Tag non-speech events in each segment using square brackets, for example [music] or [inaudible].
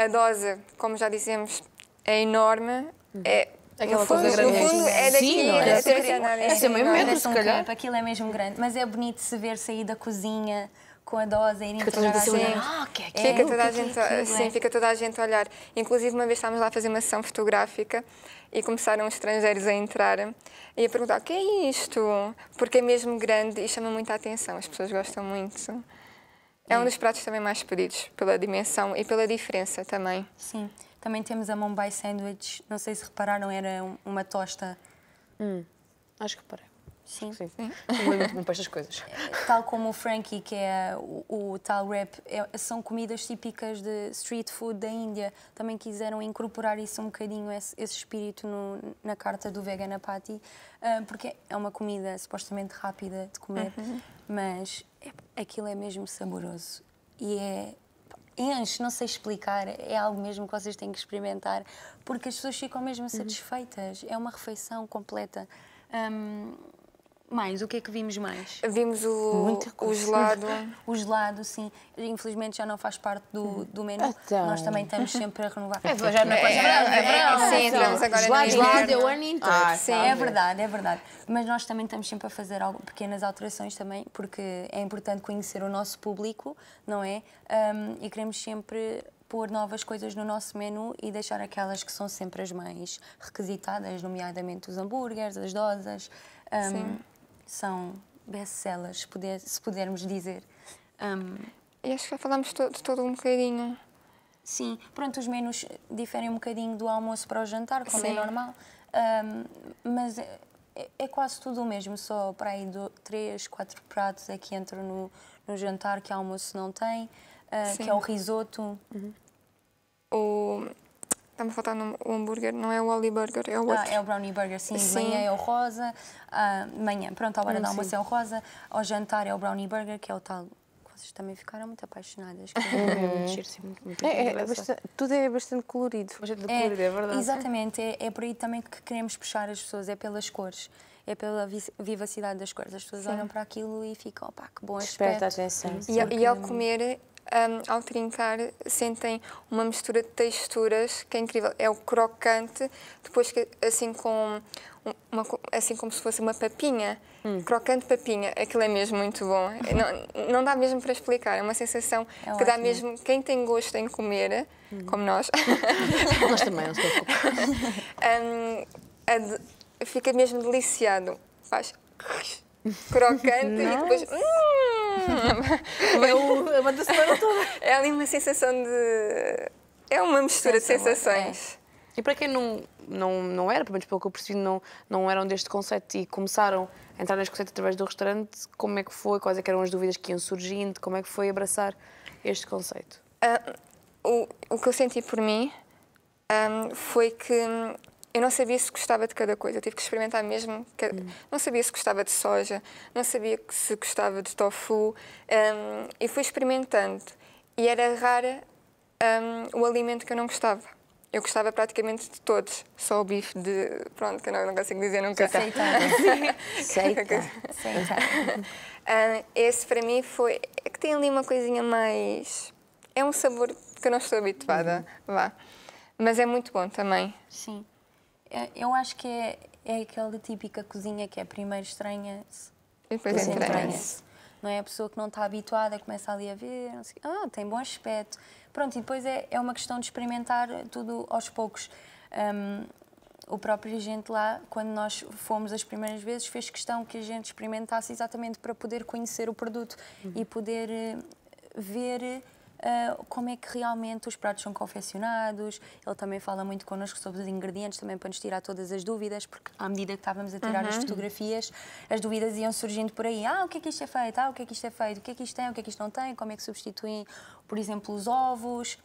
a dose, como já dissemos, é enorme. Uhum. É, Aquela fundo, coisa grande. No fundo, é, é? é daqui Sim, é? até é, é, é, é, meio se calhar. aquilo é mesmo grande, mas é bonito se ver sair da cozinha com a dose, irem toda a assim, gente né? Ah, que é fica, toda a gente, é? sim, fica toda a gente a olhar. Inclusive, uma vez estávamos lá a fazer uma sessão fotográfica e começaram os estrangeiros a entrar e a perguntar o que é isto? Porque é mesmo grande e chama muita atenção, as pessoas gostam muito. É um dos pratos também mais pedidos, pela dimensão e pela diferença também. Sim. Também temos a Mumbai Sandwich. Não sei se repararam, era uma tosta. Hum, acho que reparei. Sim. Sim. Eu muito bom para estas coisas. [laughs] É, tal como o Frankie, que é o, o tal rap, é, são comidas típicas de street food da Índia. Também quiseram incorporar isso um bocadinho, esse, esse espírito no, na carta do Vegan uh, ah, porque é uma comida supostamente rápida de comer, uhum. mas é, aquilo é mesmo saboroso e é enche, não sei explicar, é algo mesmo que vocês têm que experimentar, porque as pessoas ficam mesmo uhum. satisfeitas. Uhum. É uma refeição completa. Um, mais, o que é que vimos mais? Vimos o, o gelado. [laughs] o gelado, sim. Infelizmente já não faz parte do, do menu. Então. Nós também estamos sempre a renovar. É, já não é, é, é, verão. É, sim, agora no gelado é o ano inteiro. Ah, sim, é verdade, é verdade. Mas nós também estamos sempre a fazer algo, pequenas alterações também, porque é importante conhecer o nosso público, não é? Um, e queremos sempre pôr novas coisas no nosso menu e deixar aquelas que são sempre as mais requisitadas, nomeadamente os hambúrgueres, as dosas. Um, sim são best-sellers, se pudermos dizer. Um, acho que já falámos de todo, todo um bocadinho. Sim, pronto, os menus diferem um bocadinho do almoço para o jantar, como é Sim. é normal, um, mas é, é, quase tudo o mesmo, só para aí do, três, quatro pratos é que entram no, no jantar que almoço não tem, uh, que é o risoto. Uhum. O Está-me a faltar hambúrguer, não é o Oli Burger, é o ah, outro. Ah, é o Brownie Burger, sim. sim. Manhã é o rosa, ah, manhã, pronto, à hora hum, da almoço é o rosa, ao jantar é o Brownie Burger, que é o tal vocês também ficaram muito apaixonadas. Uhum. É, é tudo é bastante colorido. é, colorido, é verdade. Exatamente, é, é por aí também que queremos puxar as pessoas, é pelas cores. É pela vivacidade das cores. As pessoas sim. olham para aquilo e ficam, opa, que bom Desperta aspecto. Desperta a atenção. E, e, ao comer um, ao trincar sentem uma mistura de texturas que é incrível. É o crocante, depois que assim com uma, assim como se fosse uma papinha, hum. crocante papinha, aquilo é mesmo muito bom. [laughs] não, não dá mesmo para explicar, é uma sensação é que ótimo. dá mesmo quem tem gosto em comer, hum. como nós. nós [laughs] também, [laughs] fica mesmo deliciado. Faz crocante e depois. Hum, é, [laughs] um, é uma semana toda. É ali uma sensação de. É uma mistura de é. sensações. É. E para quem não, não, não era, pelo menos pelo que eu percebi, não, não eram deste conceito e começaram a entrar neste conceito através do restaurante, como é que foi? Quais é que eram as dúvidas que iam surgindo? Como é que foi abraçar este conceito? Uh, o, o que eu senti por mim um, ah, foi que eu não sabia se gostava de cada coisa, eu tive que experimentar mesmo. Cada... Hum. Não sabia se gostava de soja, não sabia se gostava de tofu, um, e fui experimentando. E era rara um, o alimento que eu não gostava. Eu gostava praticamente de todos, só o bife de. Pronto, que eu não, consigo dizer nunca. Seita. Tá. Seita. [laughs] [laughs] Hum, esse para mim foi. É que tem ali uma coisinha mais. É um sabor que eu não estou habituada, uhum. vá. Mas é muito bom também. Sim. Eu acho que é, é aquela típica cozinha que é primeiro estranha-se, depois entranha-se. Não é? A pessoa que não está habituada começa ali a ver, sei, ah, tem bom aspecto. Pronto, e depois é, é uma questão de experimentar tudo aos poucos. Um, o próprio gente lá, quando nós fomos as primeiras vezes, fez questão que a gente experimentasse exatamente para poder conhecer o produto uhum. e poder eh, ver ah, como é que realmente os pratos são confeccionados. Ele também fala muito connosco sobre os ingredientes, também para nos tirar todas as dúvidas, porque à medida que estávamos a tirar uhum. as fotografias, as dúvidas iam surgindo por aí. Ah, o que é que isto é feito? Ah, o que é que isto é feito? O que é que isto tem? O que é que isto não tem? Como é que substituem, por exemplo, os ovos?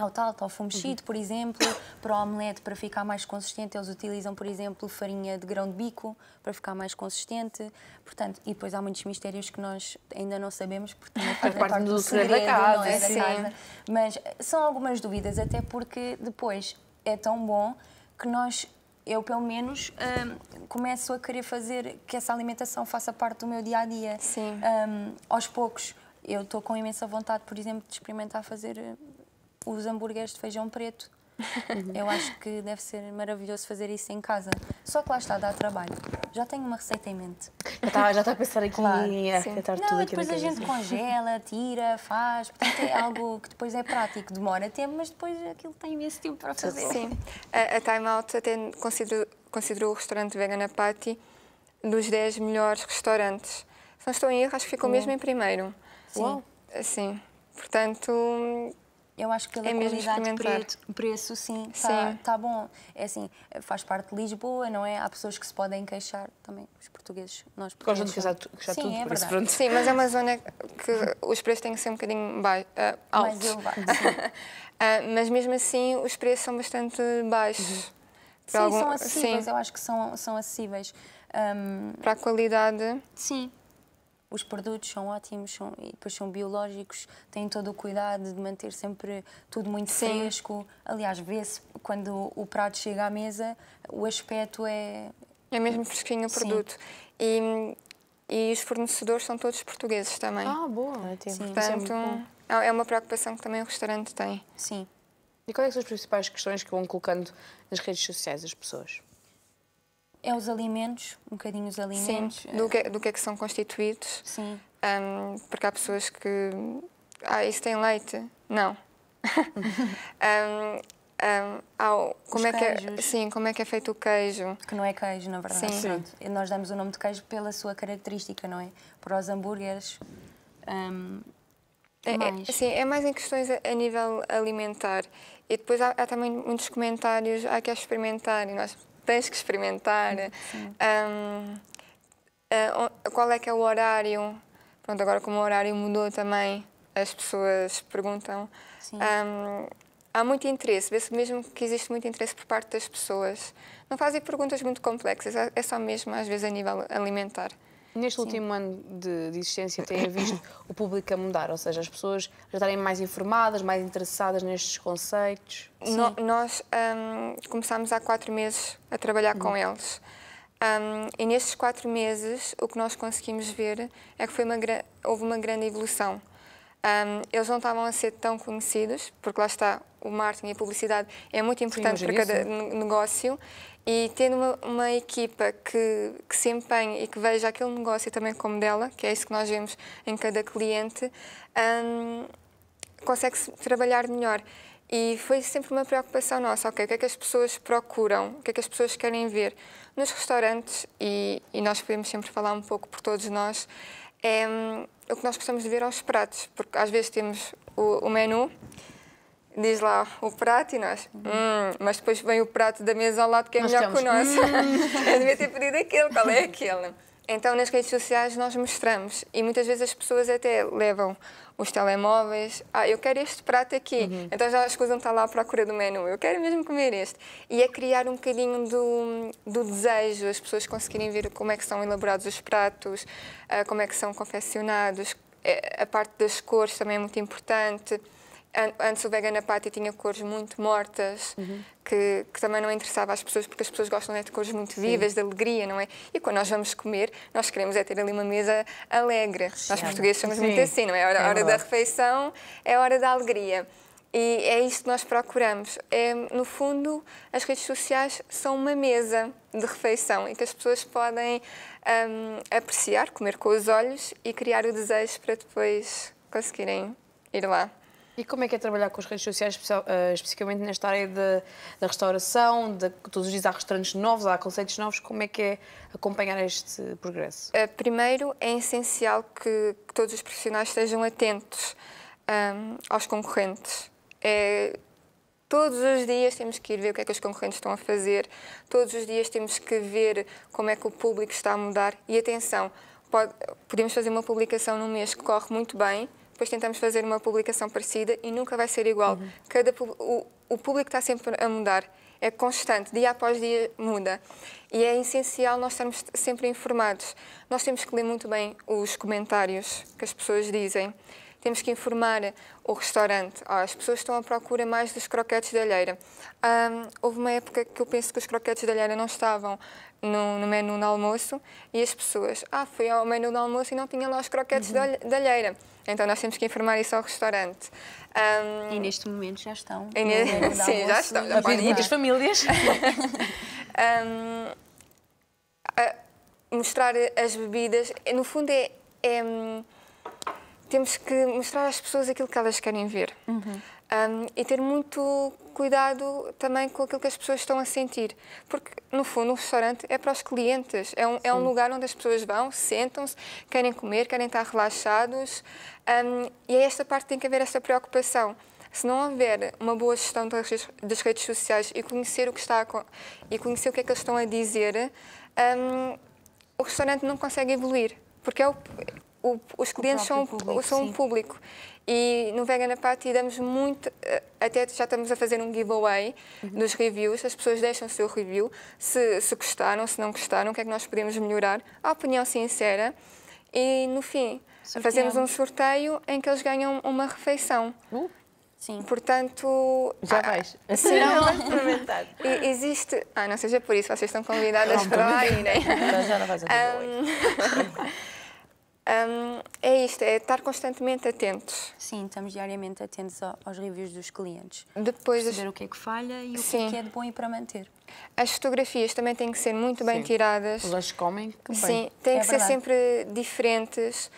ao talco, ao fumo mexido, uhum. por exemplo, para o omelete, para ficar mais consistente, eles utilizam, por exemplo, farinha de grão de bico, para ficar mais consistente. Portanto, e depois há muitos mistérios que nós ainda não sabemos, porque não parte, do, segredo, da é? casa, é da casa. Mas são algumas dúvidas, até porque depois é tão bom que nós eu pelo menos um, começo a querer fazer que essa alimentação faça parte do meu dia a dia. Sim. Um, aos poucos, eu estou com imensa vontade, por exemplo, de experimentar fazer os hambúrgueres de feijão preto. Uhum. Eu acho que deve ser maravilhoso fazer isso em casa. Só que lá está, dá trabalho. Já tenho uma receita em mente. Já está, já está a pensar aqui claro, em arquitetar tudo Não, depois a gente congela, [laughs] tira, faz. Portanto, é algo que depois é prático. Demora tempo, mas depois aquilo tem imenso tempo para fazer. Sim. A, a Time Out até considerou, o restaurante Vegana Party dos 10 melhores restaurantes. Se não estou em erro, acho que ficou mesmo em primeiro. Sim. Sim. Portanto, eu acho que é pela é qualidade o preço, sim, está tá bom. É assim, faz parte de Lisboa, não é? Há pessoas que se podem queixar também, os portugueses. Nós Gostam de queixar, queixar sim, tudo, é verdade. sim, mas é uma zona que os preços têm que ser um bocadinho ba... uh, eh, altos. Mais elevado, uh, [laughs] eh, mas mesmo assim, os preços são bastante baixos. Uhum. Sim, algum... são acessíveis, sim. eu acho que são, são acessíveis. Um... Para a qualidade... Sim os produtos são ótimos, são, e depois são biológicos, têm todo o cuidado de manter sempre tudo muito Sim. fresco. Aliás, vê-se quando o prato chega à mesa, o aspecto é. É mesmo fresquinho o produto. E, e, os fornecedores são todos portugueses também. Ah, boa! é Sim, Portanto, é, é uma preocupação que também o restaurante tem. Sim. E quais é são as principais questões que vão colocando nas redes sociais as pessoas? É os alimentos, um bocadinho os alimentos. Sim, do que, é, do que é que são constituídos. Sim. Um, porque há pessoas que. Ah, isso tem leite? Não. um, um, ao, como Os é que é, sim como é que é feito o queijo que não é queijo na verdade sim. sim. nós damos o nome de queijo pela sua característica não é para os hambúrgueres um, é, é, mais. É, sim é mais em questões a, a nível alimentar e depois há, há, também muitos comentários há que experimentar e nós tens que experimentar. Um, qual é que é o horário? Pronto, agora como o horário mudou também, as pessoas perguntam. Um, há muito interesse, vê-se mesmo que existe muito interesse por parte das pessoas. Não fazem perguntas muito complexas, é, é só mesmo às vezes a nível alimentar. Neste Sim. último ano de, de existência têm [coughs] visto o público a mudar, ou seja, as pessoas já estarem mais informadas, mais interessadas nestes conceitos? No, nós um, começámos há quatro meses a trabalhar com uhum. eles. Um, e nestes quatro meses, o que nós conseguimos ver é que uma, houve uma grande evolução. Um, eles não estavam a ser tão conhecidos, porque lá está, o marketing e a publicidade é muito importante Sim, para cada negócio e tendo uma, uma equipa que, que, se empenhe e que veja aquele negócio também como dela, que é isso que nós vemos em cada cliente, um, consegue-se trabalhar melhor. E foi sempre uma preocupação nossa, ok, o que é que as pessoas procuram, o que é que as pessoas querem ver. Nos restaurantes, e, e nós podemos sempre falar um pouco por todos nós, é um, o que nós gostamos de ver aos pratos, porque às vezes temos o, o menu diz lá o prato e nós, uhum. hum, mas depois vem o prato da mesa ao lado que é nós melhor que o nosso. Hum. [laughs] Eu devia ter pedido aquele, qual é aquele? Então, nas redes sociais, nós mostramos e muitas vezes as pessoas até levam os telemóveis. Ah, eu quero este prato aqui. Uhum. Então já escusam estar tá lá à procura do menu. Eu quero mesmo comer este. E é criar um bocadinho do, do desejo, as pessoas conseguirem ver como é que são elaborados os pratos, ah, como é que são confeccionados. Eh, a parte das cores também é muito importante. Antes o Vegan Apathy tinha cores muito mortas, uhum. que, que, também não interessava às pessoas, porque as pessoas gostam né, de cores muito vivas, Sim. de alegria, não é? E quando nós vamos comer, nós queremos é ter ali uma mesa alegre. Nós portugueses somos Sim. muito assim, não é? A hora, é hora da refeição é a hora da alegria. E é isto que nós procuramos. É, no fundo, as redes sociais são uma mesa de refeição em que as pessoas podem um, apreciar, comer com os olhos e criar o desejo para depois conseguirem ir lá. E como é que é trabalhar com as redes sociais, eh, especificamente nesta área da restauração, de, todos os dias há restaurantes novos, há conceitos novos, como é que é acompanhar este progresso? Eh, primeiro, é essencial que, que todos os profissionais estejam atentos um, aos concorrentes. É, todos os dias temos que ir ver o que é que os concorrentes estão a fazer, todos os dias temos que ver como é que o público está a mudar. E atenção, pode, podemos fazer uma publicação num mês que corre muito bem, depois tentamos fazer uma publicação parecida e nunca vai ser igual. Uhum. Cada, o, o público está sempre a mudar, é constante, dia após dia muda. E é essencial nós estarmos sempre informados. Nós temos que ler muito bem os comentários que as pessoas dizem temos que informar o restaurante. Oh, as pessoas estão à procura mais dos croquetes de alheira. Um, houve uma época que eu penso que os croquetes de alheira não estavam no, no menu do almoço e as pessoas, ah, fui ao menu do almoço e não tinha lá os croquetes uhum. de alheira. Então nós temos que informar isso ao restaurante. Um... E neste momento já estão. E ne... [laughs] Sim, já estão. Já muitas famílias. um... [laughs] mostrar as bebidas, no fundo é, é, hum, temos que mostrar às pessoas aquilo que elas querem ver. Uhum. Um, e ter muito cuidado também com aquilo que as pessoas estão a sentir. Porque, no fundo, o restaurante é para os clientes, é um, é um lugar onde as pessoas vão, sentam-se, querem comer, querem estar relaxados. Um, e é esta parte que tem que haver esta preocupação. Se não houver uma boa gestão das, redes sociais e conhecer o que está a, e conhecer o que é que eles estão a dizer, o restaurante não consegue evoluir porque é o, o, os clientes são, público, são um público. E no Vegan Party damos muito, eh, até já estamos a fazer um giveaway uhum. dos reviews, as pessoas deixam o seu review, se, se gostaram, se não gostaram, o que é que nós podemos melhorar, a opinião sincera. E no fim, Sorteamos. fazemos um sorteio em que eles ganham uma refeição. Uh. Sim. Portanto. Já ah, vais. [laughs] será sim, Existe. Ah, não seja por isso, vocês estão convidadas não, para lá irem. Né? Então já não vais um, [laughs] Um, é isto, é estar constantemente atentos. Sim, estamos diariamente atentos aos reviews dos clientes. Depois Perceber as... o que é que falha e o é Sim. que é de bom e para manter. As fotografias também têm que ser muito bem Sim. tiradas. Elas comem que Sim, têm é que verdade. ser sempre diferentes,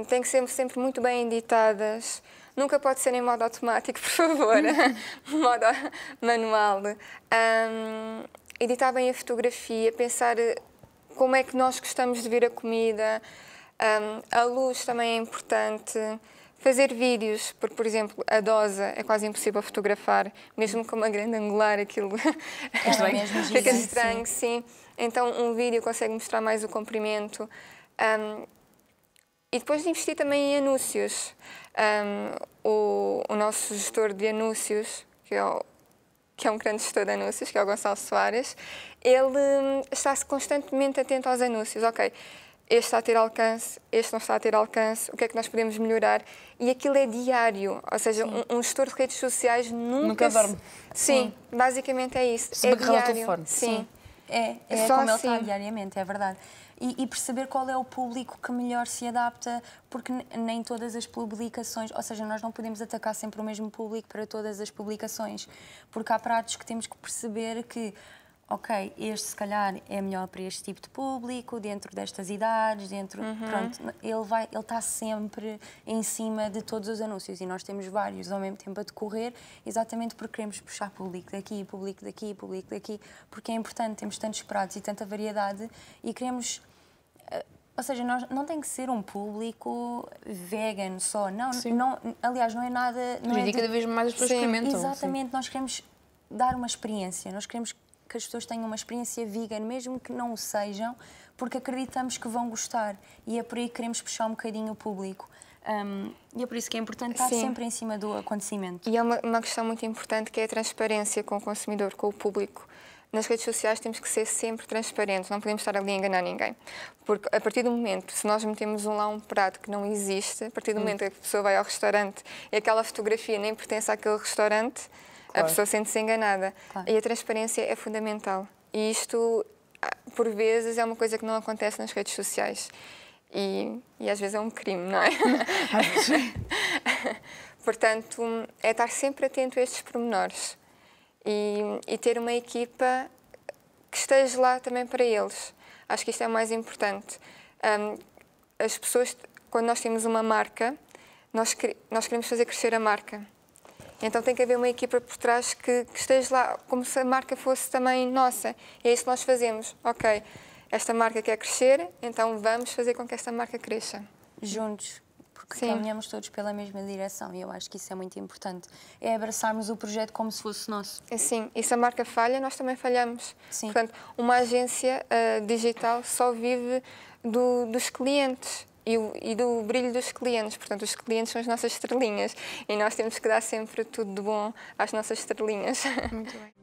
um, têm que ser sempre muito bem editadas. Nunca pode ser em modo automático, [laughs] por favor, [laughs] modo manual. Um, editar bem a fotografia, pensar eh, como é que nós gostamos de ver a comida, um, a luz também é importante. Fazer vídeos, porque, por exemplo, a dosa é quase impossível fotografar, mesmo com uma grande angular, aquilo é [laughs] fica estranho, sim. sim. Então, um vídeo consegue mostrar mais o comprimento. Um, e depois de investir também em anúncios. Um, o, o, nosso gestor de anúncios, que é, o, que é um grande gestor de anúncios, que é o Gonçalo Soares, ele hum, está constantemente atento aos anúncios. Ok, este está a ter alcance, este não está a ter alcance, o que é que nós podemos melhorar? E aquilo é diário, ou seja, um, um gestor de redes sociais nunca... Nunca se... dorme. Sim, basicamente é isso, se é diário. Telefone. Sim. sim. É, é Só como assim. ele está assim. diariamente, é verdade. E, e, perceber qual é o público que melhor se adapta, porque nem todas as publicações, ou seja, nós não podemos atacar sempre o mesmo público para todas as publicações, porque há pratos que temos que perceber que ok, este se calhar é melhor para este tipo de público, dentro destas idades, dentro, uhum. pronto, ele vai, ele está sempre em cima de todos os anúncios e nós temos vários ao mesmo tempo a decorrer, exatamente porque queremos puxar público daqui, público daqui, público daqui, porque é importante, temos tantos pratos e tanta variedade e queremos eh, ou seja, nós, não tem que ser um público vegan só, não, sim. não aliás, não é nada... Não é cada de... vez mais as pessoas experimentam. Exatamente, sim. nós queremos dar uma experiência, nós queremos que as pessoas tenham uma experiência vegan, mesmo que não o sejam, porque acreditamos que vão gostar e é por aí que queremos puxar um bocadinho o público. Um, e é por isso que é importante estar Sim. sempre em cima do acontecimento. E é uma, uma questão muito importante que é a transparência com o consumidor, com o público nas redes sociais temos que ser sempre transparentes, não podemos estar ali a enganar ninguém. Porque a partir do momento, se nós metemos lá um prato que não existe, a partir do hum. momento que a pessoa vai ao restaurante e aquela fotografia nem pertence àquele restaurante, claro. a pessoa sente-se enganada. Claro. E a transparência é fundamental. E isto, ah, por vezes, é uma coisa que não acontece nas redes sociais. E, e às vezes é um crime, não é? [laughs] Portanto, é estar sempre atento a estes pormenores e, e ter uma equipa que esteja lá também para eles. Acho que isto é mais importante. Um, as pessoas, quando nós temos uma marca, nós, nós queremos fazer crescer a marca. Então tem que haver uma equipa por trás que, que esteja lá, como se a marca fosse também nossa. E é isso que nós fazemos. Ok, esta marca quer crescer, então vamos fazer com que esta marca cresça. Juntos, porque Sim. caminhamos todos pela mesma direção e eu acho que isso é muito importante. É abraçarmos o projeto como se fosse nosso. É sim, e se a marca falha, nós também falhamos. Sim. Portanto, uma agência uh, digital só vive do, dos clientes e, e, do brilho dos clientes. Portanto, os clientes são as nossas estrelinhas e nós temos que dar sempre tudo de bom às nossas estrelinhas. Muito [laughs] bem.